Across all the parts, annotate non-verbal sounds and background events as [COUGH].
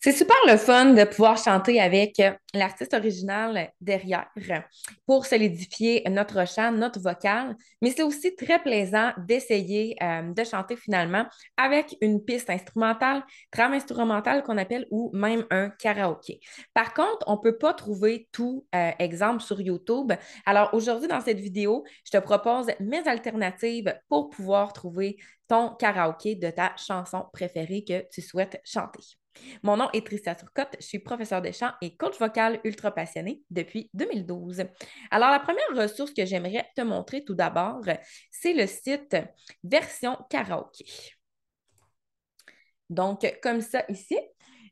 C'est super le fun de pouvoir chanter avec euh, l'artiste original derrière pour solidifier notre chant, notre vocal, mais c'est aussi très plaisant d'essayer euh, de chanter finalement avec une piste instrumentale, trame instrumentale qu'on appelle ou même un karaoké. Par contre, on ne peut pas trouver tout euh, exemple sur YouTube. Alors aujourd'hui, dans cette vidéo, je te propose mes alternatives pour pouvoir trouver ton karaoké de ta chanson préférée que tu souhaites chanter. Mon nom est Tricia Turcotte, je suis professeure de chant et coach vocal ultra passionnée depuis 2012. Alors, la première ressource que j'aimerais te montrer tout d'abord, c'est le site Version Karaoke. Donc, comme ça ici,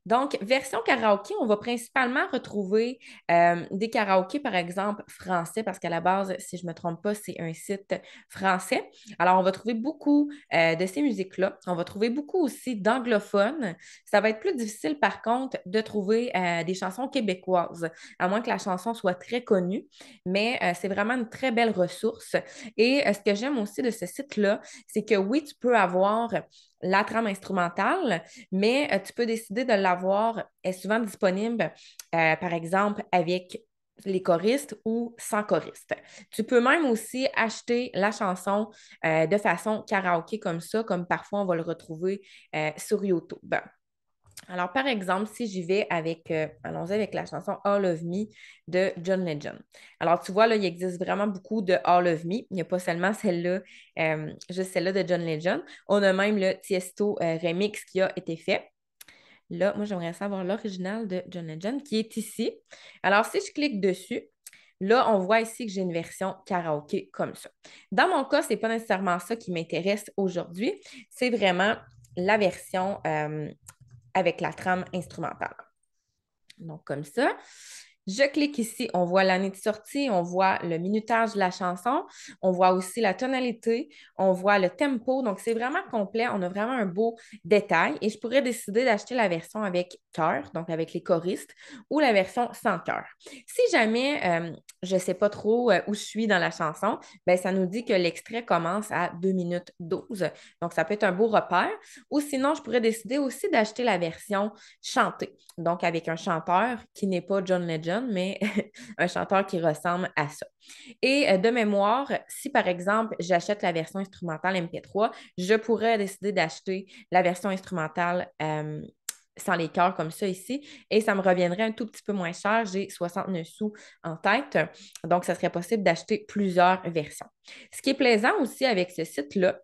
donc, version karaoké, on va principalement retrouver euh, des karaokés, par exemple, français, parce qu'à la base, si je ne me trompe pas, c'est un site français. Alors, on va trouver beaucoup euh, de ces musiques-là. On va trouver beaucoup aussi d'anglophones. Ça va être plus difficile, par contre, de trouver euh, des chansons québécoises, à moins que la chanson soit très connue. Mais c'est vraiment une très belle ressource. Et ce que j'aime aussi de ce site-là, c'est que oui, tu peux avoir la trame instrumentale, mais euh, tu peux décider de l'avoir, est souvent disponible, euh, par exemple, avec les choristes ou sans choristes. Tu peux même aussi acheter la chanson euh, de façon karaoké comme ça, comme parfois on va le retrouver sur YouTube. Alors, par exemple, si j'y vais avec, euh, allons-y avec la chanson All of Me de John Legend. Alors, tu vois, là, il existe vraiment beaucoup de All of Me. Il n'y a pas seulement celle-là, euh, juste celle-là de John Legend. On a même le Tiesto euh, remix qui a été fait. Là, moi, j'aimerais savoir l'original de John Legend qui est ici. Alors, si je clique dessus, Là, on voit ici que j'ai une version karaoké comme ça. Dans mon cas, ce n'est pas nécessairement ça qui m'intéresse aujourd'hui. C'est vraiment la version avec la trame instrumentale. Donc, comme ça. Je clique ici, on voit l'année de sortie, on voit le minutage de la chanson, on voit aussi la tonalité, on voit le tempo. Donc, c'est vraiment complet. On a vraiment un beau détail et je pourrais décider d'acheter la version avec chœur, donc avec les choristes, ou la version sans chœur. Si jamais euh, je ne sais pas trop euh, où je suis dans la chanson, ben, ça nous dit que l'extrait commence à 2 minutes 12. Donc, ça peut être un beau repère. Ou sinon, je pourrais décider aussi d'acheter la version chantée, donc avec un chanteur qui n'est pas John Legend mais [LAUGHS] un chanteur qui ressemble à ça. Et euh, de mémoire, si par exemple j'achète la version instrumentale MP3, je pourrais décider d'acheter la version instrumentale sans les chœurs comme ça ici, et ça me reviendrait un tout petit peu moins cher. J'ai 69 sous en tête, donc ça serait possible d'acheter plusieurs versions. Ce qui est plaisant aussi avec ce site-là,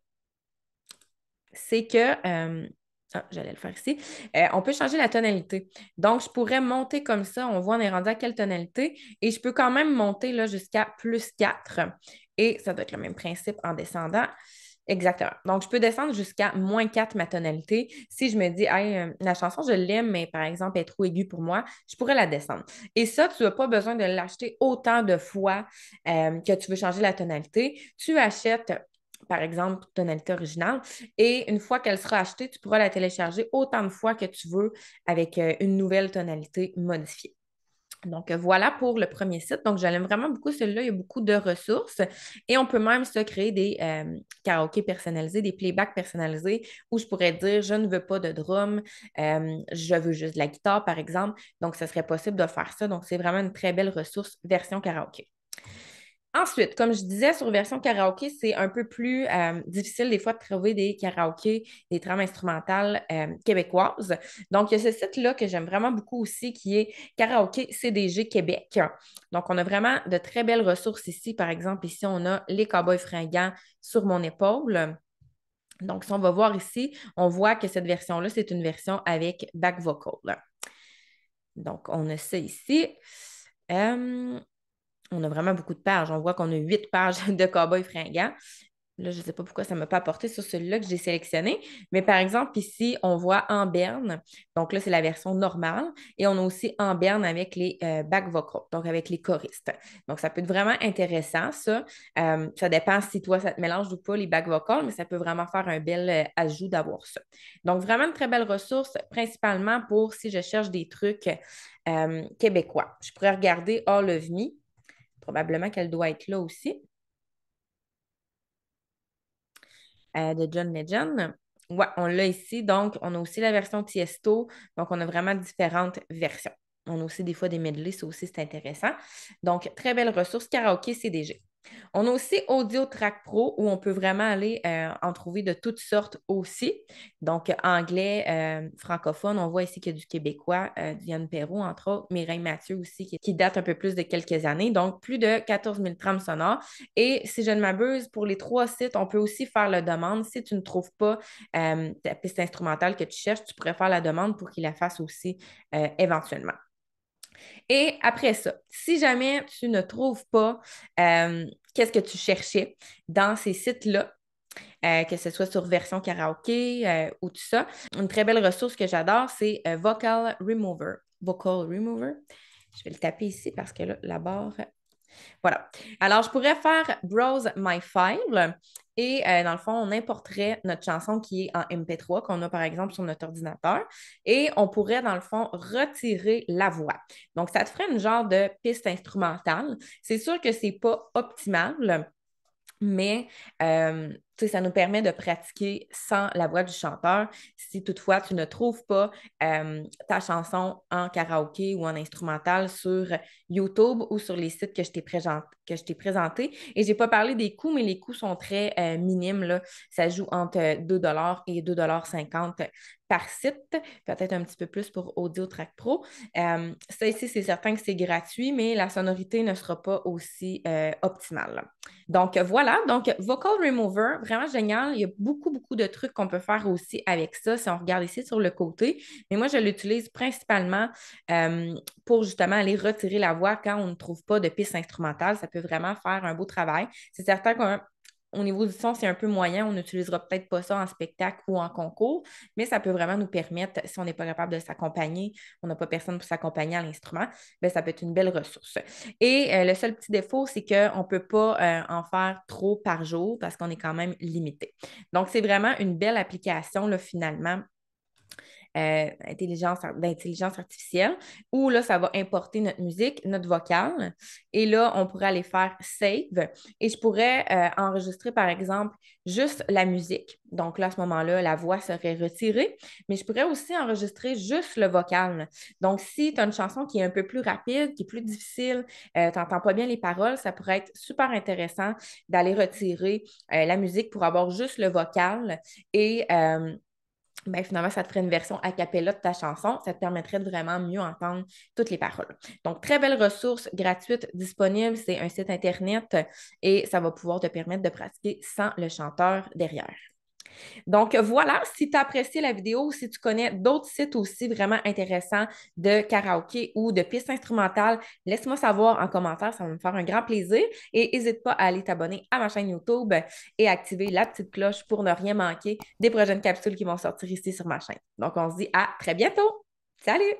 c'est que ah, j'allais le faire ici. Euh, on peut changer la tonalité. Donc, je pourrais monter comme ça. On voit, on est rendu à quelle tonalité. Et je peux quand même monter jusqu'à plus 4. Et ça doit être le même principe en descendant. Exactement. Donc, je peux descendre jusqu'à moins 4 ma tonalité. Si je me dis, ah la chanson, je l'aime, mais par exemple, elle est trop aiguë pour moi, je pourrais la descendre. Et ça, tu n'as pas besoin de l'acheter autant de fois euh, que tu veux changer la tonalité. Tu achètes par exemple, tonalité originale. Et une fois qu'elle sera achetée, tu pourras la télécharger autant de fois que tu veux avec euh, une nouvelle tonalité modifiée. Donc euh, voilà pour le premier site. Donc j'aime vraiment beaucoup celui-là. Il y a beaucoup de ressources et on peut même se créer des euh, karaokés personnalisés, des playbacks personnalisés où je pourrais dire je ne veux pas de drum, je veux juste de la guitare par exemple. Donc ce serait possible de faire ça. Donc c'est vraiment une très belle ressource version karaoké. Ensuite, comme je disais, sur version karaoké, c'est un peu plus euh, difficile des fois de trouver des karaokés, des trames instrumentales euh, québécoises. Donc, il y a ce site-là que j'aime vraiment beaucoup aussi qui est Karaoké CDG Québec. Donc, on a vraiment de très belles ressources ici. Par exemple, ici, on a les cowboys fringants sur mon épaule. Donc, si on va voir ici, on voit que cette version-là, c'est une version avec back vocal. Donc, on a ça ici. Euh, on a vraiment beaucoup de pages. On voit qu'on a huit pages [LAUGHS] de Cowboy fringants. Là, je ne sais pas pourquoi ça ne m'a pas apporté sur celui-là que j'ai sélectionné. Mais par exemple, ici, on voit en berne. Donc là, c'est la version normale. Et on a aussi en berne avec les euh, back vocals, donc avec les choristes. Donc, ça peut être vraiment intéressant, ça. Euh, ça dépend si toi, ça te mélange ou pas les back vocals, mais ça peut vraiment faire un bel euh, ajout d'avoir ça. Donc, vraiment une très belle ressource, principalement pour si je cherche des trucs québécois. Je pourrais regarder All of Me Probablement qu'elle doit être là aussi. Euh, de John Legend. Ouais, on l'a ici. Donc, on a aussi la version Tiesto. Donc, on a vraiment différentes versions. On a aussi des fois des medlis, ça aussi c'est intéressant. Donc, très belle ressource. Karaoke CDG. On a aussi Audio Track Pro où on peut vraiment aller euh, en trouver de toutes sortes aussi. Donc, euh, anglais, euh, francophone, on voit ici qu'il y a du québécois, Diane Perrault, entre autres, Mireille Mathieu aussi, qui, date un peu plus de quelques années. Donc, plus de 14 000 trames sonores. Et si je ne m'abuse, pour les trois sites, on peut aussi faire la demande. Si tu ne trouves pas ta piste instrumentale que tu cherches, tu pourrais faire la demande pour qu'il la fasse aussi éventuellement. Et après ça, si jamais tu ne trouves pas euh, qu'est-ce que tu cherchais dans ces sites-là, euh, que ce soit sur version karaoké euh, ou tout ça. Une très belle ressource que j'adore, c'est Vocal Remover. Vocal Remover. Je vais le taper ici parce que là, la barre voilà. Alors, je pourrais faire Browse My File. Et euh, dans le fond, on importerait notre chanson qui est en MP3 qu'on a par exemple sur notre ordinateur et on pourrait dans le fond retirer la voix. Donc, ça te ferait une genre de piste instrumentale. C'est sûr que c'est pas optimal, mais euh, ça nous permet de pratiquer sans la voix du chanteur. Si toutefois tu ne trouves pas ta chanson en karaoké ou en instrumental sur YouTube ou sur les sites que je t'ai t'ai présentés. Et je n'ai pas parlé des coûts, mais les coûts sont très euh, minimes. Ça joue entre 2 et 2,50 par site, peut-être un petit peu plus pour Audio Track Pro. ça ici, c'est certain que c'est gratuit, mais la sonorité ne sera pas aussi euh, optimale. Donc voilà, donc Vocal Remover, vraiment génial. Il y a beaucoup, beaucoup de trucs qu'on peut faire aussi avec ça si on regarde ici sur le côté. Mais moi, je l'utilise principalement euh, pour justement aller retirer la voix quand on ne trouve pas de piste instrumentale. Ça peut vraiment faire un beau travail. C'est certain qu'un au niveau du son, c'est un peu moyen. On n'utilisera peut-être pas ça en spectacle ou en concours, mais ça peut vraiment nous permettre, si on n'est pas capable de s'accompagner, on n'a pas personne pour s'accompagner à l'instrument, mais ben, ça peut être une belle ressource. Et euh, le seul petit défaut, c'est qu'on ne peut pas euh, en faire trop par jour parce qu'on est quand même limité. Donc, c'est vraiment une belle application, là, finalement, euh, intelligence, d'intelligence artificielle, où là, ça va importer notre musique, notre vocal. Et là, on pourrait aller faire save. Et je pourrais euh, enregistrer, par exemple, juste la musique. Donc là, à ce moment-là, la voix serait retirée. Mais je pourrais aussi enregistrer juste le vocal. Donc, si tu as une chanson qui est un peu plus rapide, qui est plus difficile, euh, tu n'entends pas bien les paroles, ça pourrait être super intéressant d'aller retirer la musique pour avoir juste le vocal et ben finalement, ça te ferait une version a cappella de ta chanson. Ça te permettrait de vraiment mieux entendre toutes les paroles. Donc, très belle ressource gratuite disponible. C'est un site Internet et ça va pouvoir te permettre de pratiquer sans le chanteur derrière. Donc voilà, si tu as apprécié la vidéo ou si tu connais d'autres sites aussi vraiment intéressants de karaoké ou de pistes instrumentales, laisse-moi savoir en commentaire, ça va me faire un grand plaisir. Et n'hésite pas à aller t'abonner à ma chaîne YouTube et activer la petite cloche pour ne rien manquer des prochaines capsules qui vont sortir ici sur ma chaîne. Donc on se dit à très bientôt. Salut!